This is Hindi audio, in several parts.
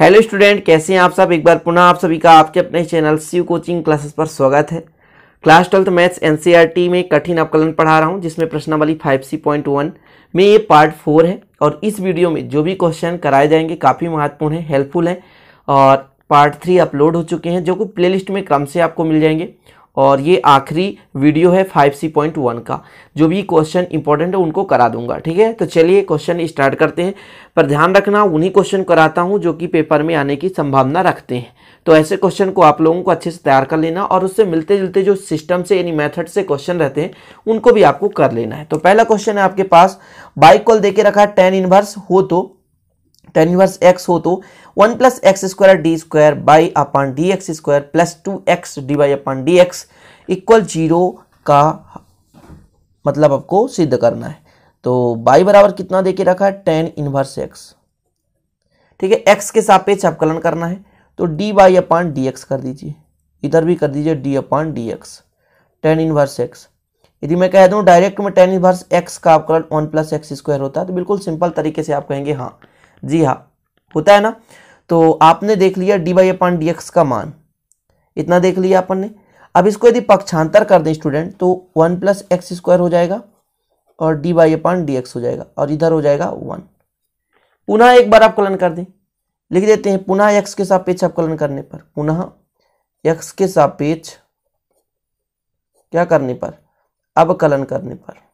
हेलो स्टूडेंट कैसे हैं आप सब एक बार पुनः आप सभी का आपके अपने चैनल सी कोचिंग क्लासेस पर स्वागत है class twelfth maths NCERT e में कठिन अवकलन पढ़ा रहा हूं जिसमें प्रश्नावली फाइव सी पॉइंट वन में ये पार्ट फोर है और इस वीडियो में जो भी क्वेश्चन कराए जाएंगे काफ़ी महत्वपूर्ण है हेल्पफुल है और पार्ट थ्री अपलोड हो चुके हैं जो कि प्ले में क्रम से आपको मिल जाएंगे और ये आखिरी वीडियो है फाइव सी पॉइंट वन का जो भी क्वेश्चन इंपॉर्टेंट है उनको करा दूंगा ठीक है तो चलिए क्वेश्चन स्टार्ट करते हैं पर ध्यान रखना उन्हीं क्वेश्चन कराता हूँ जो कि पेपर में आने की संभावना रखते हैं तो ऐसे क्वेश्चन को आप लोगों को अच्छे से तैयार कर लेना और उससे मिलते जुलते जो सिस्टम से यानी मेथड से क्वेश्चन रहते हैं उनको भी आपको कर लेना है तो पहला क्वेश्चन है आपके पास बाइक कॉल दे रखा है टेन इनवर्स हो तो टेन इनवर्स एक्स हो तो one plus x square d square y upon d x square plus two x d y upon d x equal zero का मतलब आपको सिद्ध करना है तो बाई बराबर कितना देके रखा है टेन इनवर्स एक्स ठीक है एक्स के सापेक्ष अवकलन करना है तो d y upon d x कर दीजिए इधर भी कर दीजिए d upon d x tan inverse x यदि मैं कह दूँ डायरेक्ट में टेन इनवर्स एक्स का अवकलन वन प्लस एक्स स्क्वायर होता है तो बिल्कुल सिंपल तरीके से आप कहेंगे हाँ जी हाँ होता है ना तो आपने देख लिया डी बाई अपॉन डी का मान इतना देख लिया अपन ने अब इसको यदि पक्षांतर कर दें स्टूडेंट तो वन प्लस एक्स स्क्वायर हो जाएगा और डी बाई अपॉन डी हो जाएगा और इधर हो जाएगा वन पुनः एक बार आप कलन कर दें लिख देते हैं पुनः एक्स के सापेक्ष अवकलन करने पर पुनः एक्स के सापेक्ष क्या करने पर अवकलन करने पर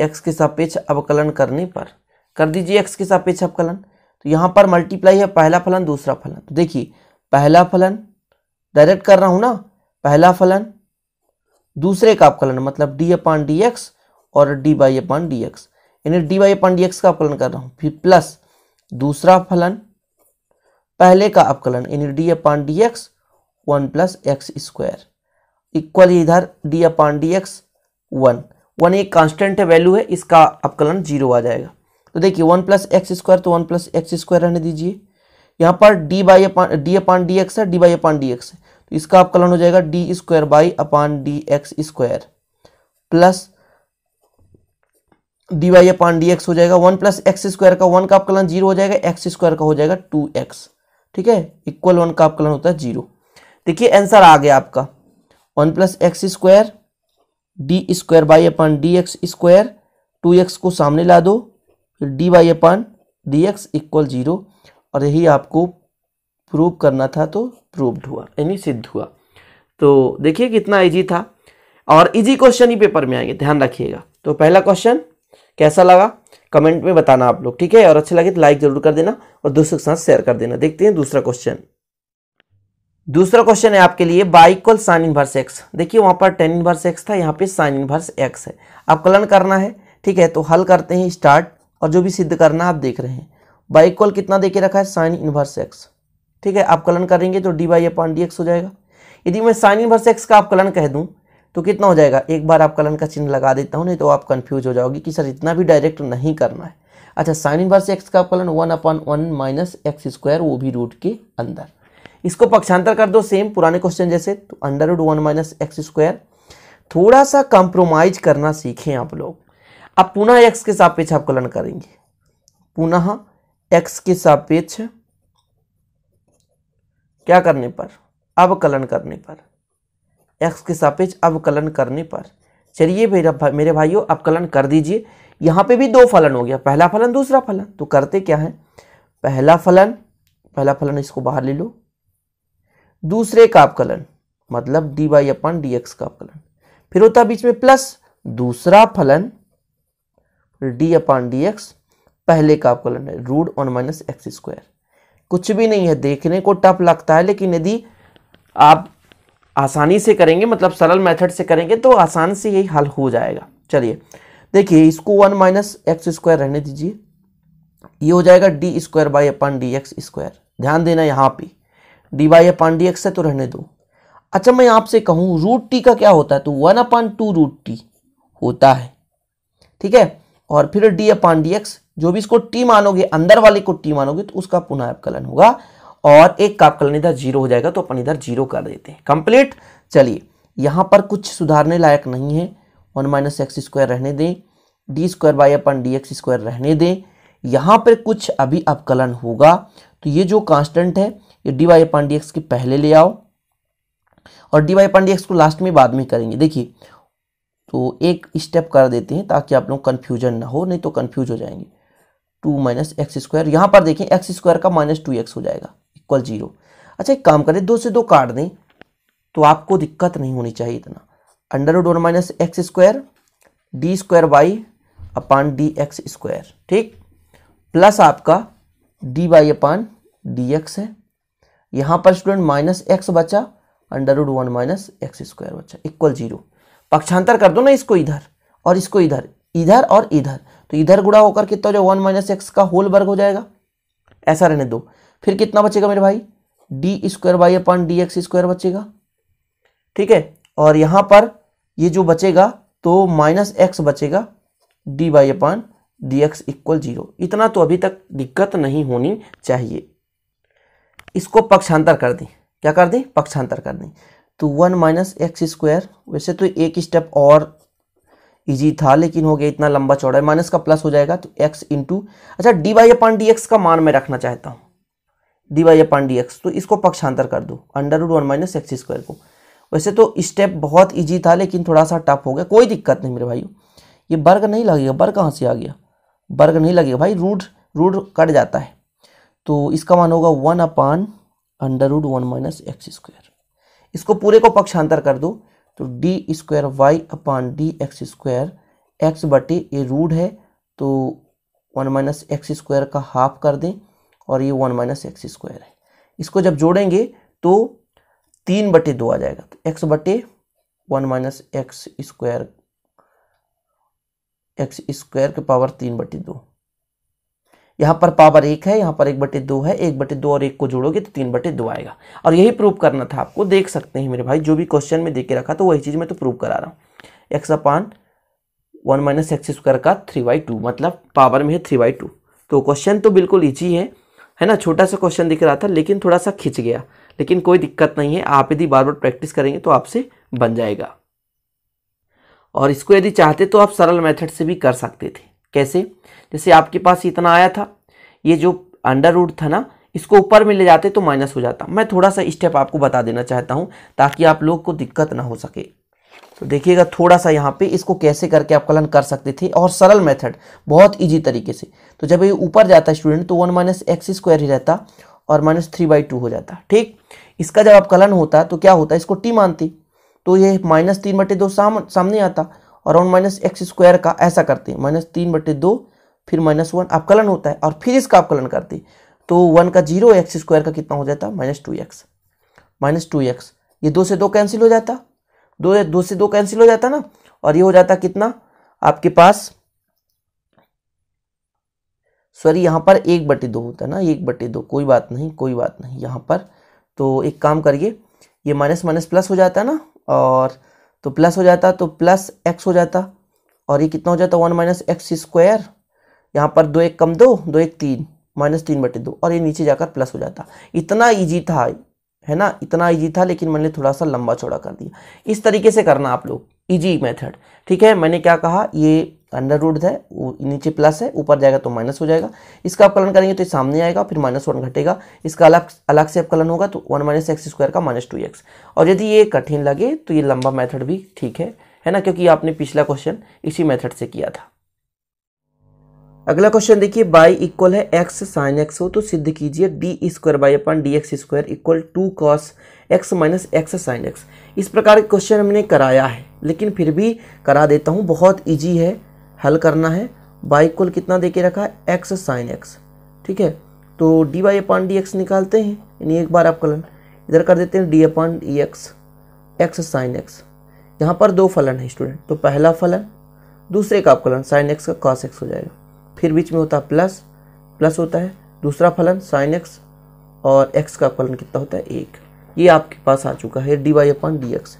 एक्स के सापेक्ष अवकलन करने पर कर दीजिए एक्स के सापेक्ष अवकलन तो यहाँ पर मल्टीप्लाई है पहला फलन दूसरा फलन तो देखिए पहला फलन डायरेक्ट कर रहा हूँ ना पहला फलन दूसरे का अवकलन मतलब डी अपान डी एक्स और d y upon d x यानी d y upon d x का अवकलन कर रहा हूँ फिर प्लस दूसरा फलन पहले का अवकलन यानी d upon d x one plus x square equal इधर d upon d x one one एक कांस्टेंट है वैल्यू है इसका अपकलन जीरो आ जाएगा तो देखिए वन प्लस एक्स स्क्वायर तो वन प्लस एक्स स्क्वायर रहने दीजिए यहाँ पर d y upon d upon d x है d y upon d x है तो इसका अपकलन हो जाएगा d square y upon d x square plus d y upon d x हो जाएगा वन प्लस एक्स स्क्वायर का वन का अपकलन जीरो हो जाएगा एक्स स्क्वायर का हो जाएगा टू एक्स ठीक है इक्वल वन का अपकलन होता है जीरो देखिए आंसर आ गया आपका one plus x square d square y upon d x square two x को सामने ला दो फिर d y upon d x equal zero और यही आपको प्रूव करना था तो प्रूव्ड हुआ यानी सिद्ध हुआ तो देखिए कितना इजी था और इजी क्वेश्चन ही पेपर में आएंगे ध्यान रखिएगा तो पहला क्वेश्चन कैसा लगा कमेंट में बताना आप लोग ठीक है और अच्छे लगे तो लाइक जरूर कर देना और दूसरों के साथ शेयर कर देना देखते हैं दूसरा क्वेश्चन दूसरा क्वेश्चन है आपके लिए बाइक्वल साइन इनवर्स एक्स देखिए वहाँ पर टेन इनवर्स एक्स था यहाँ पे साइन इनवर्स एक्स है अवकलन करना है ठीक है तो हल करते हैं स्टार्ट और जो भी सिद्ध करना आप देख रहे हैं बाइक्वल कितना देके रखा है साइन इनवर्स एक्स ठीक है अवकलन करेंगे तो d y upon d x हो जाएगा यदि मैं साइन इनवर्स एक्स का अवकलन कह दूँ तो कितना हो जाएगा एक बार अवकलन का चिन्ह लगा देता हूँ नहीं तो आप कन्फ्यूज हो जाओगे कि सर इतना भी डायरेक्ट नहीं करना है अच्छा साइन इनवर्स एक्स का अवकलन one upon one minus x square वो भी रूट के अंदर इसको पक्षांतर कर दो सेम पुराने क्वेश्चन जैसे तो under root one minus x square थोड़ा सा कॉम्प्रोमाइज करना सीखें आप लोग अब पुनः एक्स के सापेक्ष अवकलन करेंगे पुनः एक्स के सापेक्ष क्या करने पर अवकलन करने पर एक्स के सापेक्ष अवकलन करने पर चलिए मेरे भाइयों अवकलन कर दीजिए यहां पे भी दो फलन हो गया पहला फलन दूसरा फलन तो करते क्या है पहला फलन पहला फलन इसको बाहर ले लो दूसरे का अवकलन मतलब d y upon d x का अवकलन फिर होता बीच में प्लस दूसरा फलन डी अपन डी एक्स पहले का अवकलन है root one minus x square कुछ भी नहीं है देखने को टफ लगता है लेकिन यदि आप आसानी से करेंगे मतलब सरल मेथड से करेंगे तो आसान से यही हल हो जाएगा चलिए देखिए इसको वन माइनस एक्स स्क्वायर रहने दीजिए ये हो जाएगा d square y upon d x square ध्यान देना यहाँ पे d y upon d x है तो रहने दो अच्छा मैं आपसे कहूँ रूट टी का क्या होता है तो one upon two root t होता है ठीक है और फिर डी अपान डी एक्स जो भी इसको टी मानोगे अंदर वाले को टी मानोगे तो उसका पुनः अवकलन होगा और एक का अवकलन इधर जीरो हो जाएगा तो अपन इधर जीरो कर देते हैं कंप्लीट चलिए यहाँ पर कुछ सुधारने लायक नहीं है वन माइनस एक्स स्क्वायर रहने दें d square y upon d x square रहने दें यहाँ पर कुछ अभी अवकलन होगा तो ये जो कांस्टेंट है ये d y upon d x के पहले ले आओ और d y upon d x को लास्ट में बाद में करेंगे देखिए तो एक स्टेप कर देते हैं ताकि आप लोग कन्फ्यूजन ना हो नहीं तो कन्फ्यूज हो जाएंगे टू माइनस एक्स स्क्वायर यहाँ पर देखें एक्स स्क्वायर का माइनस टू एक्स हो जाएगा इक्वल जीरो अच्छा एक काम करें दो से दो काट दें तो आपको दिक्कत नहीं होनी चाहिए इतना under root one minus x square d square y upon d x square ठीक प्लस आपका d y upon d x है यहां पर स्टूडेंट माइनस एक्स बचा under root one minus x square बचा इक्वल जीरो पक्षांतर कर दो ना इसको इधर और इसको इधर इधर और इधर तो इधर गुड़ा होकर कितना जो वन माइनस एक्स का होल वर्ग हो जाएगा ऐसा रहने दो फिर कितना बचेगा मेरे भाई d square y upon d x square बचेगा ठीक है और यहाँ पर ये जो बचेगा तो माइनस एक्स बचेगा d y upon d x equal zero इतना तो अभी तक दिक्कत नहीं होनी चाहिए इसको पक्षांतर कर दें क्या कर दें पक्षांतर कर दें तो वन माइनस एक्स स्क्वायर वैसे तो एक स्टेप और इजी था लेकिन हो गया इतना लंबा चौड़ा है माइनस का प्लस हो जाएगा तो एक्स इंटू अच्छा d y upon d x का मान मैं रखना चाहता हूँ d y upon d x तो इसको पक्षांतर कर दो under root one minus x square को वैसे तो स्टेप बहुत ईजी था लेकिन थोड़ा सा टफ हो गया कोई दिक्कत नहीं मेरे भाई ये वर्ग नहीं लगेगा वर्ग कहाँ से आ गया वर्ग नहीं लगेगा भाई रूट रूट कट जाता है तो इसका मान होगा one upon under root one minus x square इसको पूरे को पक्षांतर कर दो तो d square y upon d x square x बटे ये रूड है तो वन माइनस एक्स स्क्वायर का हाफ कर दें और ये वन माइनस एक्स स्क्वायर है इसको जब जोड़ेंगे तो तीन बटे दो आ जाएगा तो एक्स बटे one minus x square x square के पावर तीन बटे दो यहाँ पर पावर एक है यहाँ पर एक बटे दो है एक बटे दो और एक को जोड़ोगे तो तीन बटे दो आएगा और यही प्रूव करना था आपको देख सकते हैं मेरे भाई जो भी क्वेश्चन में देखे के रखा तो वही चीज़ मैं तो प्रूव करा रहा हूँ x upon one minus x square का थ्री बाई टू मतलब पावर में है थ्री बाई टू तो क्वेश्चन तो बिल्कुल ईजी है है ना छोटा सा क्वेश्चन दिख रहा था लेकिन थोड़ा सा खिंच गया लेकिन कोई दिक्कत नहीं है आप यदि बार बार प्रैक्टिस करेंगे तो आपसे बन जाएगा और इसको यदि चाहते तो आप सरल मेथड से भी कर सकते थे कैसे जैसे आपके पास इतना आया था ये जो अंडर रूट था ना इसको ऊपर में ले जाते तो माइनस हो जाता मैं थोड़ा सा स्टेप आपको बता देना चाहता हूँ ताकि आप लोग को दिक्कत ना हो सके तो देखिएगा थोड़ा सा यहाँ पे इसको कैसे करके आप कलन कर सकते थे और सरल मेथड बहुत इजी तरीके से तो जब ये ऊपर जाता स्टूडेंट तो वन माइनस एक्स स्क्वायर ही रहता और माइनस थ्री बाई टू हो जाता ठीक इसका जब आप कलन होता तो क्या होता इसको टी मानती तो ये माइनस तीन बटे दो साम, सामने आता और राउंड माइनस एक्स स्क्वायर का ऐसा करते हैं माइनस तीन बटे दो फिर माइनस वन अपकलन होता है और फिर इसका अपकलन करते हैं तो वन का जीरो एक्स स्क्वायर का कितना हो जाता है minus two x minus two x ये दो से दो कैंसिल हो जाता दो दो से दो कैंसिल हो जाता ना और ये हो जाता कितना आपके पास सॉरी यहाँ पर एक बटे दो होता है ना एक बटे दो कोई बात नहीं कोई बात नहीं यहाँ पर तो एक काम करिए ये माइनस माइनस प्लस हो जाता है ना और तो प्लस हो जाता तो प्लस एक्स हो जाता और ये कितना हो जाता वन माइनस एक्स स्क्वायर यहाँ पर दो एक कम दो दो एक तीन माइनस तीन बटे दो और ये नीचे जाकर प्लस हो जाता इतना ईजी था है ना इतना ईजी था लेकिन मैंने थोड़ा सा लंबा चौड़ा कर दिया इस तरीके से करना आप लोग इजी मेथड ठीक है मैंने क्या कहा ये अंडर रूड है नीचे प्लस है ऊपर जाएगा तो माइनस हो जाएगा इसका अपकलन करेंगे तो सामने आएगा फिर माइनस वन घटेगा इसका अलग अलग से अपकलन होगा तो वन माइनस एक्स स्क्वायर का माइनस टू एक्स और यदि ये कठिन लगे तो ये लंबा मेथड भी ठीक है है ना क्योंकि आपने पिछला क्वेश्चन इसी मेथड से किया था अगला क्वेश्चन देखिए बाई इक्वल है एक्स साइन एक्स हो तो सिद्ध कीजिए d square y upon d x square equal two cos x minus x sine x इस प्रकार के क्वेश्चन हमने कराया है लेकिन फिर भी करा देता हूँ बहुत ईजी है हल करना है बाई इक्वल कितना दे के रखा है एक्स साइन एक्स ठीक है तो d y upon d x निकालते हैं यानी एक बार आप कलन इधर कर देते हैं d upon d x x sine x यहाँ पर दो फलन है स्टूडेंट तो पहला फलन दूसरे का आप कलन साइन एक्स का कॉस एक्स हो जाएगा फिर बीच में होता है प्लस प्लस होता है दूसरा फलन साइन एक्स और एक्स का फलन कितना होता है एक ये आपके पास आ चुका है d y upon d x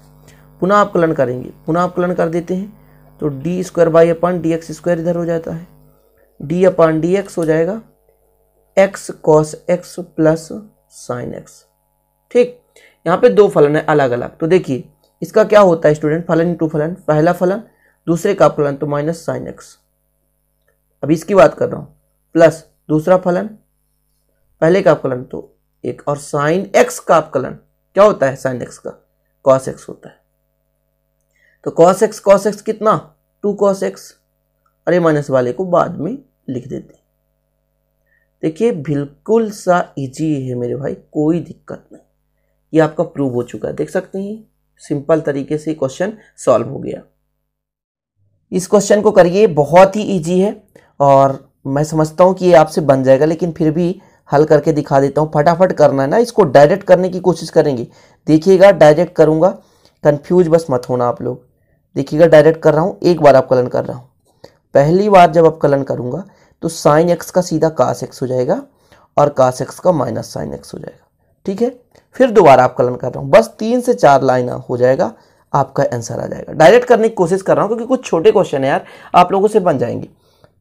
पुनः आपकलन करेंगे पुनः आपकलन कर देते हैं तो d square y upon d x square इधर हो जाता है डी अपन डी एक्स हो जाएगा x cos x plus sine x ठीक यहाँ पे दो फलन है अलग अलग तो देखिए इसका क्या होता है स्टूडेंट फलन टू फलन पहला फलन दूसरे का फलन तो माइनस साइन एक्स अब इसकी बात कर रहा हूं प्लस दूसरा फलन पहले का फलन तो एक और साइन एक्स का अपकलन क्या होता है साइन एक्स का कॉस एक्स होता है तो कॉस एक्स कॉस एक्स कितना टू कॉस एक्स और ये माइनस वाले को बाद में लिख देते हैं देखिए बिल्कुल सा इजी है मेरे भाई कोई दिक्कत नहीं ये आपका प्रूव हो चुका है देख सकते हैं सिंपल तरीके से क्वेश्चन सॉल्व हो गया इस क्वेश्चन को करिए बहुत ही इजी है और मैं समझता हूँ कि ये आपसे बन जाएगा लेकिन फिर भी हल करके दिखा देता हूँ फटाफट करना है ना इसको डायरेक्ट करने की कोशिश करेंगे देखिएगा डायरेक्ट करूँगा कन्फ्यूज बस मत होना आप लोग देखिएगा डायरेक्ट कर रहा हूँ एक बार अवकलन कर रहा हूँ पहली बार जब अवकलन करूँगा तो साइन एक्स का सीधा कास एक्स हो जाएगा और कास एक्स का माइनस साइन एक्स हो जाएगा ठीक है फिर दोबारा कलन कर रहा हूँ बस तीन से चार लाइन हो जाएगा आपका आंसर आ जाएगा डायरेक्ट करने की कोशिश कर रहा हूँ क्योंकि कुछ छोटे क्वेश्चन है यार आप लोगों से बन जाएंगे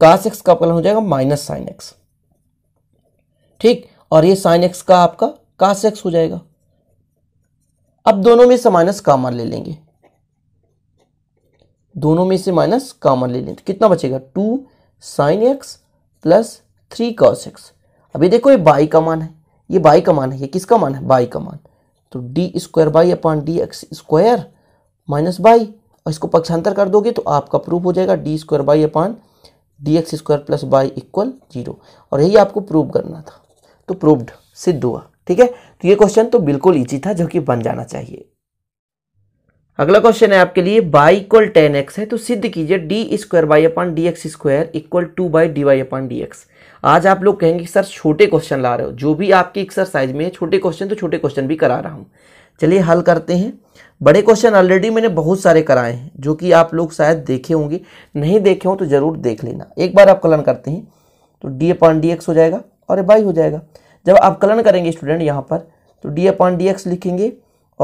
कास एक्स का अवकलन हो जाएगा माइनस साइन एक्स ठीक और ये साइन एक्स का आपका कास एक्स हो जाएगा अब दोनों में से माइनस कामन ले लेंगे दोनों में से माइनस कामन ले लेंगे कितना बचेगा two sine x plus three cos x अभी देखो ये बाई का मान है ये बाई का मान है ये किसका मान है बाई का मान तो d square y upon d x square minus y और इसको पक्षांतर कर दोगे तो आपका प्रूफ हो जाएगा d square y upon d x square plus y equal zero और यही आपको प्रूव करना था तो प्रूव्ड सिद्ध हुआ ठीक है तो ये क्वेश्चन तो बिल्कुल ईजी था जो कि बन जाना चाहिए अगला क्वेश्चन है आपके लिए बाई इक्वल टेन एक्स है तो सिद्ध कीजिए d square y upon d x square equal two y d y upon d x आज आप लोग कहेंगे सर छोटे क्वेश्चन ला रहे हो जो भी आपकी एक्सरसाइज में है छोटे क्वेश्चन तो छोटे क्वेश्चन भी करा रहा हूँ चलिए हल करते हैं बड़े क्वेश्चन ऑलरेडी मैंने बहुत सारे कराए हैं जो कि आप लोग शायद देखे होंगे नहीं देखे हो तो ज़रूर देख लेना एक बार आप कलन करते हैं तो डी अपॉन डी एक्स हो जाएगा और बाई हो जाएगा जब आप कलन करेंगे स्टूडेंट यहाँ पर तो डी अपॉन डी एक्स लिखेंगे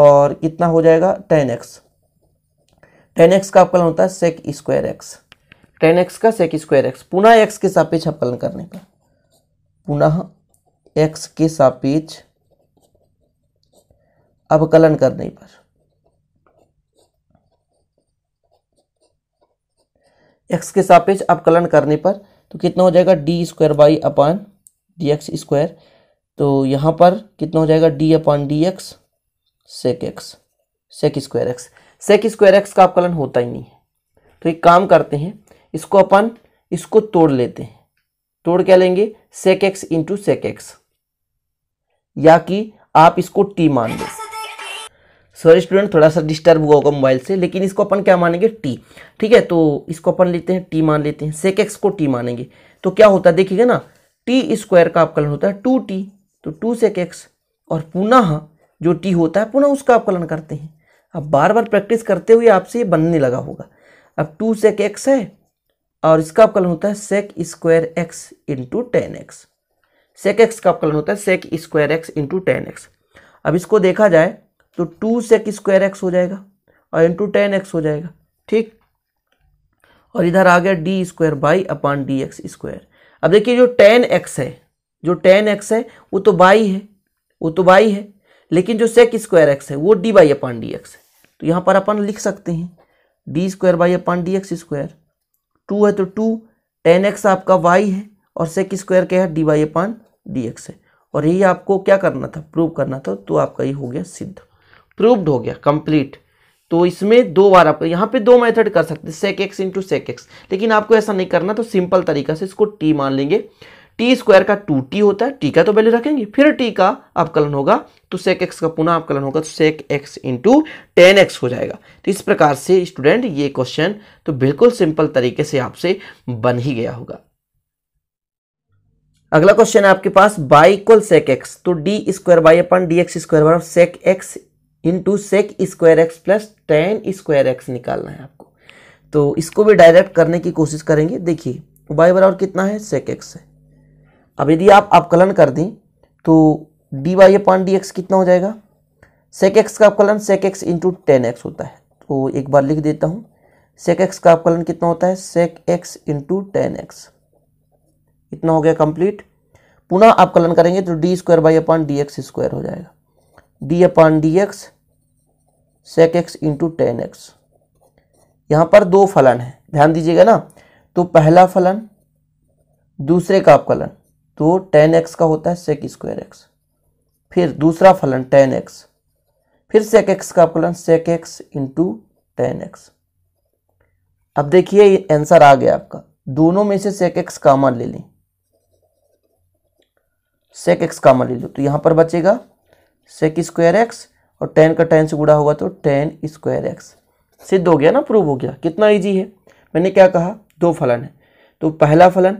और कितना हो जाएगा टेन एक्स टेन एक्स का अपकलन होता है sec square x tan x का सेक स्क्वायर एक्स पुनः एक्स के सापेक्ष कलन करने का पुनः एक्स के सापेक्ष अवकलन करने पर एक्स के सापेक्ष अवकलन करने पर तो कितना हो जाएगा d square y upon d x square तो यहाँ पर कितना हो जाएगा d upon d x sec x sec square x sec square x का अवकलन होता ही नहीं है तो एक काम करते हैं इसको अपन इसको तोड़ लेते हैं तोड़ क्या लेंगे sec x into sec x या कि आप इसको टी मान लें सॉरी स्टूडेंट थोड़ा सा डिस्टर्ब हुआ होगा मोबाइल से लेकिन इसको अपन क्या मानेंगे टी ठीक है तो इसको अपन लेते हैं टी मान लेते हैं सेक एक्स को टी मानेंगे तो क्या होता है देखिएगा ना टी स्क्वायर का अपकलन होता है टू टी तो टू सेक एक्स और पुनः जो टी होता है पुनः उसका अपकलन करते हैं अब बार बार प्रैक्टिस करते हुए आपसे ये बनने लगा होगा अब टू सेक एक्स है और इसका आपकलन होता है sec square x into tan x sec x का अपकलन होता है sec square x into tan x अब इसको देखा जाए तो टू सेक स्क्वायर एक्स हो जाएगा और इंटू टेन एक्स हो जाएगा ठीक और इधर आ गया d square y upon d x square अब देखिए जो टेन एक्स है जो टेन एक्स है वो तो बाई है वो तो बाई है लेकिन जो सेक स्क्वायर एक्स है वो d y upon d x है तो यहाँ पर अपन लिख सकते हैं d square y upon d x square two है तो टू टेन एक्स आपका वाई है और सेक स्क्वायर क्या है d y upon d x है और यही आपको क्या करना था प्रूव करना था तो आपका ये हो गया सिद्ध प्रूव्ड हो गया कंप्लीट तो इसमें दो बार आप यहाँ पे दो मेथड कर सकते हैं sec x into sec x लेकिन आपको ऐसा नहीं करना तो सिंपल तरीका से इसको टी मान लेंगे टी स्क्वायर का टू टी होता है टी का तो वैल्यू रखेंगे फिर टी का अवकलन होगा तो सेक एक्स का पुनः अवकलन होगा तो sec x into tan x हो जाएगा तो इस प्रकार से स्टूडेंट ये क्वेश्चन तो बिल्कुल सिंपल तरीके से आपसे बन ही गया होगा अगला क्वेश्चन है आपके पास बाई इक्वल सेक एक्स तो d square y upon d x square sec x into sec square x plus tan square x निकालना है आपको तो इसको भी डायरेक्ट करने की कोशिश करेंगे देखिए वाई बराबर कितना है सेक एक्स है अब यदि आप अवकलन कर दें तो d y upon d x कितना हो जाएगा सेक एक्स का अवकलन sec x into tan x होता है तो एक बार लिख देता हूँ सेक एक्स का अवकलन कितना होता है sec x into tan x इतना हो गया कंप्लीट पुनः अवकलन करेंगे तो d square y upon d x square हो जाएगा d upon d x sec x into tan x यहाँ पर दो फलन है ध्यान दीजिएगा ना तो पहला फलन दूसरे का अपकलन तो टेन एक्स का होता है सेक स्क्वायर एक्स फिर दूसरा फलन टेन एक्स फिर सेक एक्स का अपकलन sec x into tan x अब देखिए आंसर आ गया आपका दोनों में से सेक एक्स कामन ले लें सेक एक्स कामन ले लो तो यहाँ पर बचेगा सेक स्क्वायर एक्स और टेन का टेन से गुड़ा होगा तो टेन स्क्वायर एक्स सिद्ध हो गया ना प्रूव हो गया कितना ईजी है मैंने क्या कहा दो फलन है तो पहला फलन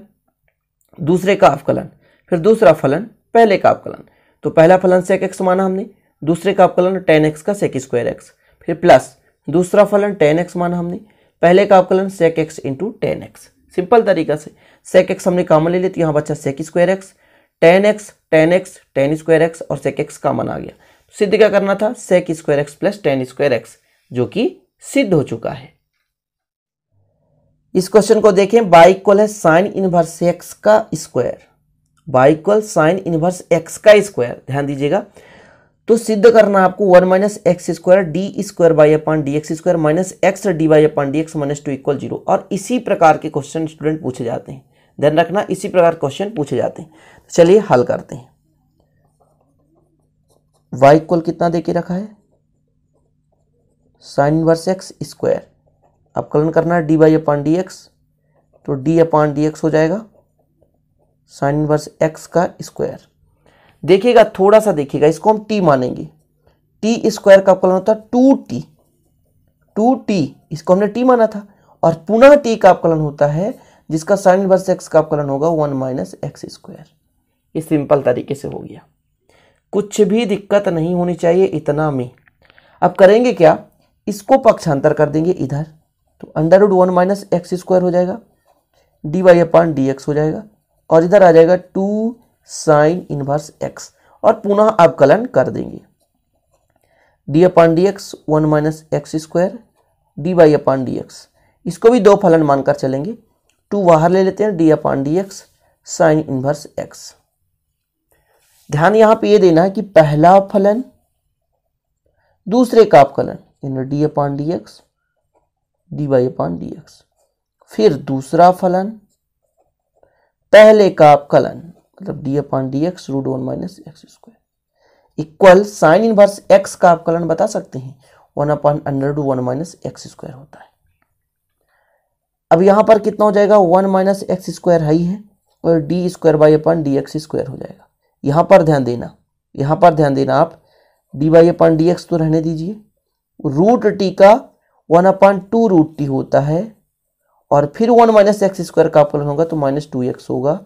दूसरे का अवकलन फिर दूसरा फलन पहले का अवकलन तो पहला फलन सेक एक्स माना हमने दूसरे का अवकलन टेन एक्स का सेक स्क्वायर एक्स फिर प्लस दूसरा फलन टेन एक्स माना हमने पहले का अवकलन sec x into tan x simple तरीका से सेक एक्स हमने कामन ले लिया तो यहाँ बच्चा sec square x tan x tan x tan square x और सेक एक्स कामन आ गया सिद्ध क्या करना था sec square x plus tan square x जो कि सिद्ध हो चुका है इस क्वेश्चन को देखें बाइक्वल है साइन इनवर्स एक्स का square y equal sin inverse x का स्क्वायर ध्यान दीजिएगा तो सिद्ध करना आपको one minus x square d square y upon d x square minus x d y upon d x minus two equal zero और इसी प्रकार के क्वेश्चन स्टूडेंट पूछे जाते हैं ध्यान रखना इसी प्रकार क्वेश्चन पूछे जाते हैं चलिए हल करते हैं वाई इक्वल कितना दे के रखा है साइन इनवर्स एक्स स्क्वायर अवकलन करना है d y upon d x तो डी अपान डी एक्स हो जाएगा साइन इनवर्स एक्स का स्क्वायर देखिएगा थोड़ा सा देखिएगा इसको हम टी मानेंगे टी स्क्वायर का अवकलन होता है टू टी टू टी इसको हमने टी माना था और पुनः टी का अवकलन होता है जिसका साइन इनवर्स एक्स का अवकलन होगा वन माइनस एक्स स्क्वायर ये सिंपल तरीके से हो गया कुछ भी दिक्कत नहीं होनी चाहिए इतना में अब करेंगे क्या इसको पक्षांतर कर देंगे इधर तो under root one minus x square हो जाएगा d y upon d x हो जाएगा और इधर आ जाएगा टू साइन इनवर्स एक्स और पुनः अवकलन कर देंगे d upon d x one minus x square d y upon d x इसको भी दो फलन मानकर चलेंगे टू बाहर ले लेते हैं d upon d x sin inverse x ध्यान यहां पे ये देना है कि पहला फलन दूसरे का अपकलन यानी d upon d x d y upon d x फिर दूसरा फलन पहले का अपकलन मतलब d upon d x root one minus x square equal sin inverse x का अवकलन बता सकते हैं one upon under root one minus x square होता है अब यहां पर कितना हो जाएगा वन माइनस एक्स स्क्वायर हाई है और d square y upon d x square हो जाएगा यहाँ पर ध्यान देना यहाँ पर ध्यान देना आप d y upon d x तो रहने दीजिए रूट टी का one upon two root t होता है और फिर वन माइनस एक्स स्क्वायर का आपका होगा तो माइनस टू एक्स होगा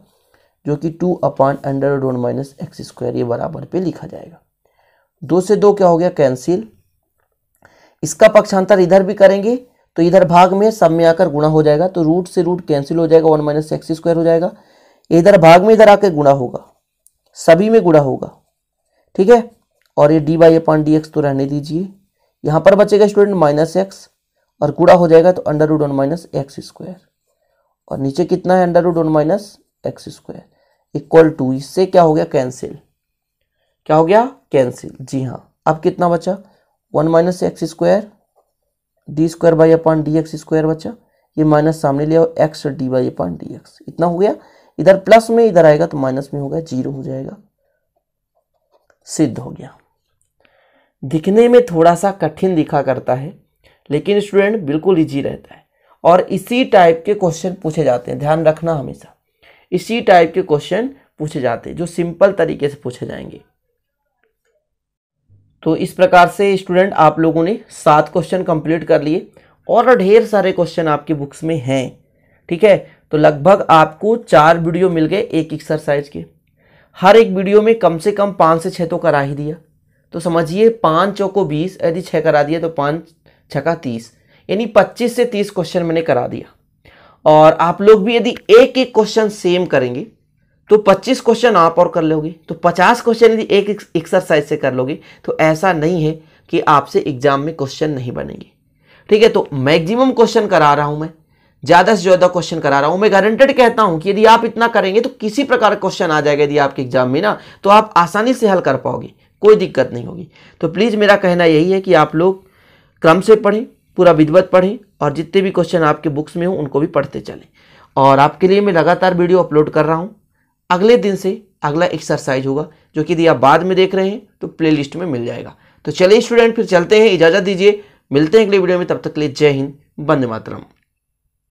जो कि two upon under one minus x square ये बराबर पे लिखा जाएगा दो से दो क्या हो गया कैंसिल इसका पक्षांतर इधर भी करेंगे तो इधर भाग में सब में आकर गुणा हो जाएगा तो रूट से रूट कैंसिल हो जाएगा वन माइनस एक्स स्क्वायर हो जाएगा इधर भाग में इधर आकर गुणा होगा सभी में गुड़ा होगा ठीक है और ये d y upon d x तो रहने दीजिए यहाँ पर बचेगा स्टूडेंट माइनस एक्स और गुड़ा हो जाएगा तो under root one minus x square और नीचे कितना है under root one minus x square equal to इससे क्या हो गया कैंसिल क्या हो गया कैंसिल जी हाँ अब कितना बचा one minus x square d square y upon d x square बचा ये माइनस सामने लिया x d y upon d x इतना हो गया इधर प्लस में इधर आएगा तो माइनस में होगा जीरो हो जाएगा सिद्ध हो गया दिखने में थोड़ा सा कठिन दिखा करता है लेकिन स्टूडेंट बिल्कुल इजी रहता है और इसी टाइप के क्वेश्चन पूछे जाते हैं ध्यान रखना हमेशा इसी टाइप के क्वेश्चन पूछे जाते हैं जो सिंपल तरीके से पूछे जाएंगे तो इस प्रकार से स्टूडेंट आप लोगों ने सात क्वेश्चन कंप्लीट कर लिए और ढेर सारे क्वेश्चन आपके बुक्स में हैं ठीक है तो लगभग आपको चार वीडियो मिल गए एक एक्सरसाइज के हर एक वीडियो में कम से कम पाँच से छः तो करा ही दिया तो समझिए पाँच चौको बीस यदि छः करा दिया तो पाँच छका तीस यानी पच्चीस से तीस क्वेश्चन मैंने करा दिया और आप लोग भी यदि एक एक क्वेश्चन सेम करेंगे तो 25 क्वेश्चन आप और कर लोगे तो 50 क्वेश्चन यदि एक एक्सरसाइज से कर लोगे तो ऐसा नहीं है कि आपसे एग्जाम में क्वेश्चन नहीं बनेंगे ठीक है तो मैक्सिमम क्वेश्चन करा रहा हूं मैं ज्यादा से ज्यादा क्वेश्चन करा रहा हूं मैं गारंटेड कहता हूं कि यदि आप इतना करेंगे तो किसी प्रकार का क्वेश्चन आ जाएगा यदि आपके एग्जाम में ना तो आप आसानी से हल कर पाओगे कोई दिक्कत नहीं होगी तो प्लीज़ मेरा कहना यही है कि आप लोग क्रम से पढ़ें पूरा विधिवत पढ़ें और जितने भी क्वेश्चन आपके बुक्स में हों उनको भी पढ़ते चलें और आपके लिए मैं लगातार वीडियो अपलोड कर रहा हूँ अगले दिन से अगला एक्सरसाइज होगा जो कि यदि आप बाद में देख रहे हैं तो प्ले में मिल जाएगा तो चलिए स्टूडेंट फिर चलते हैं इजाज़त दीजिए मिलते हैं अगले वीडियो में तब तक के लिए जय हिंद बंद मातरम